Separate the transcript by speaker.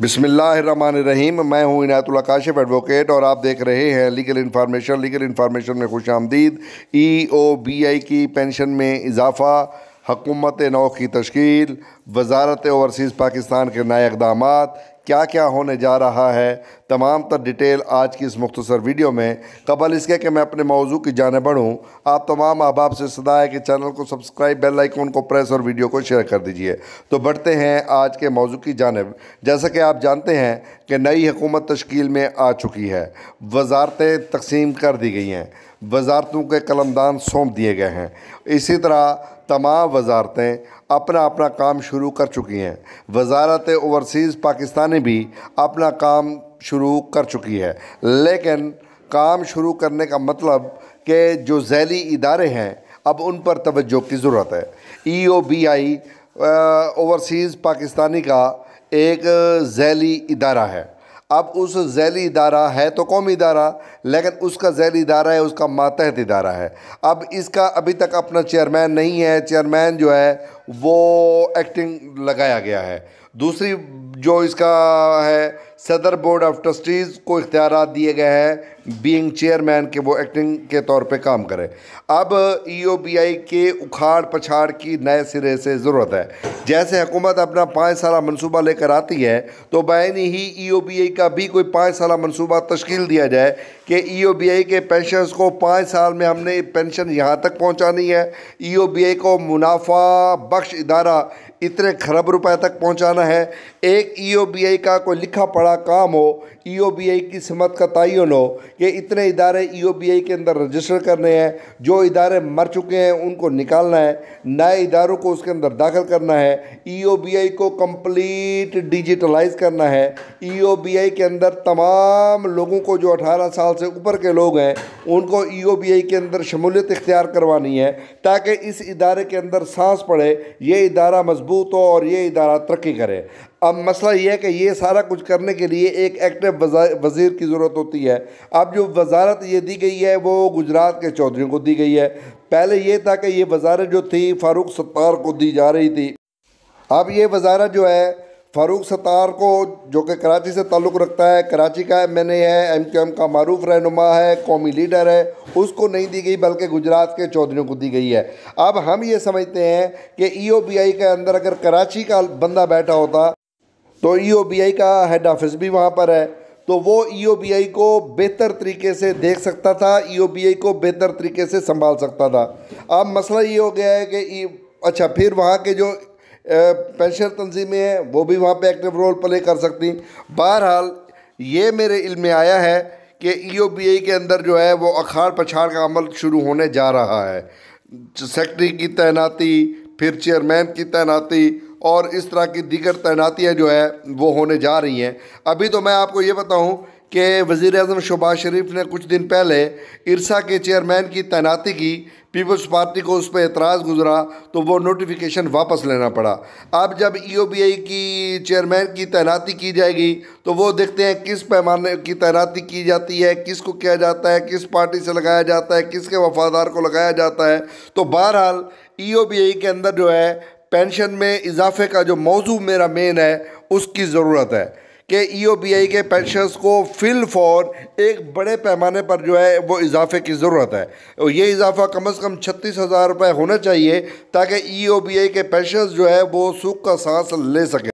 Speaker 1: रहीम मैं हूं इनायतुल काशिफ एडवोकेट और आप देख रहे हैं लीगल इन्फॉर्मेशन लीगल इन्फॉर्मेशन में खुश आमदीद ई ओ बी आई की पेंशन में इजाफ़ा हकूमत नौ की तश्ील वजारत ओवरसीज़ पाकिस्तान के नए इकदाम क्या क्या होने जा रहा है तमाम तर डिटेल आज की इस मुख्तसर वीडियो में कबल इसके कि मैं अपने मौजू की जाने बढ़ूँ आप तमाम अहबाब से सदा है कि चैनल को सब्सक्राइब बेल आइकॉन को प्रेस और वीडियो को शेयर कर दीजिए तो बढ़ते हैं आज के मौजू की जानब जैसा कि आप जानते हैं कि नई हुकूमत तश्कील में आ चुकी है वजारतें तकसीम कर दी गई हैं वजारतों के कलमदान सौंप दिए गए हैं इसी तरह तमाम वजारतें अपना अपना काम शुरू कर चुकी हैं वजारत ओवरसीज़ पाकिस्तानी भी अपना काम शुरू कर चुकी है लेकिन काम शुरू करने का मतलब कि जो झैली इदारे हैं अब उन पर तोज्जो की ज़रूरत है E O B I overseas Pakistani का एक जैली इदारा है अब उस जैली इदारा है तो कौमी इदारा लेकिन उसका झैली इदारा है उसका मातहत इदारा है अब इसका अभी तक अपना चेयरमैन नहीं है चेयरमैन जो है वो एक्टिंग लगाया गया है दूसरी जो इसका है सदर बोर्ड ऑफ ट्रस्टीज़ को इख्तियार दिए गए हैं बीइंग चेयरमैन के वो एक्टिंग के तौर पे काम करें अब ईओबीआई e के उखाड़ पछाड़ की नए सिरे से ज़रूरत है जैसे हुकूमत अपना पाँच साल मनसूबा लेकर आती है तो बैन ही ईओबीआई e का भी कोई पाँच साल मनसूबा तश्कील दिया जाए कि ईओबीआई e के पेंशनर्स को पाँच साल में हमने पेंशन यहाँ तक पहुँचानी है ई को मुनाफा बख्श इदारा इतने खरब रुपए तक पहुंचाना है एक ई e का कोई लिखा पढ़ा काम हो ई e की समत का तयन हो कि इतने इदारे ई e के अंदर रजिस्टर करने हैं जो इदारे मर चुके हैं उनको निकालना है नए इदारों को उसके अंदर दाखिल करना है ई को कम्प्लीट डिजिटलाइज करना है ई के अंदर तमाम लोगों को जो अठारह साल से ऊपर के लोग हैं उनको ई के अंदर शमूलियत इख्तियार करवानी है ताकि इस इदारे के अंदर सांस पड़े ये इदारा मजबूत मजबूत हो और ये इदारा तरक्की करे अब मसला यह है कि ये सारा कुछ करने के लिए एक एक्टिव वज़ीर की ज़रूरत होती है अब जो वजारत ये दी गई है वो गुजरात के चौधरी को दी गई है पहले ये था कि ये वजारत जो थी फ़ारूक सत्तार को दी जा रही थी अब ये वजारत जो है फारूक सतार को जो कि कराची से ताल्लुक़ रखता है कराची का एम एन ए है एम क्यू एम का मरूफ रहनुमा है कौमी लीडर है उसको नहीं दी गई बल्कि गुजरात के चौधरीों को दी गई है अब हम ये समझते हैं कि ई ओ बी आई के अंदर अगर कराची का बंदा बैठा होता तो ई ओ बी आई का हेड ऑफिस भी वहाँ पर है तो वो ई ओ बी आई को बेहतर तरीके से देख सकता था ई ओ बी आई को बेहतर तरीके से संभाल सकता था अब मसला ये हो गया है कि अच्छा फिर वहाँ के जो पेंशन तंजीमें हैं वो भी वहाँ पे एक्टिव रोल प्ले कर सकती बहरहाल ये मेरे इल में आया है कि ई ओ बी आई के अंदर जो है वो अखाड़ पछाड़ का अमल शुरू होने जा रहा है सेक्रटरी की तैनाती फिर चेयरमैन की तैनाती और इस तरह की दीगर तैनातियाँ जो है वो होने जा रही हैं अभी तो मैं आपको ये बताऊँ कि वज़ी अजम शहबाज शरीफ ने कुछ दिन पहले इरसा के चेयरमैन की तैनाती की पीपल्स पार्टी को उस पर एतराज़ गुजरा तो वो नोटिफिकेशन वापस लेना पड़ा अब जब ई ओ बी आई की चेयरमैन की तैनाती की जाएगी तो वो देखते हैं किस पैमाने की तैनाती की जाती है किस को किया जाता है किस पार्टी से लगाया जाता है किसके वफादार को लगाया जाता है तो बहरहाल ई ओ बी आई के अंदर जो है पेंशन में इजाफे का जो मौजू मेरा मेन है उसकी ज़रूरत है कि ईओबीआई e के पेंशनस को फिल फॉर एक बड़े पैमाने पर जो है वो इजाफे की ज़रूरत है और ये इजाफा कम अज़ कम छत्तीस हज़ार रुपये होना चाहिए ताकि ईओबीआई e के पेंशन जो है वो सूख का सांस ले सकें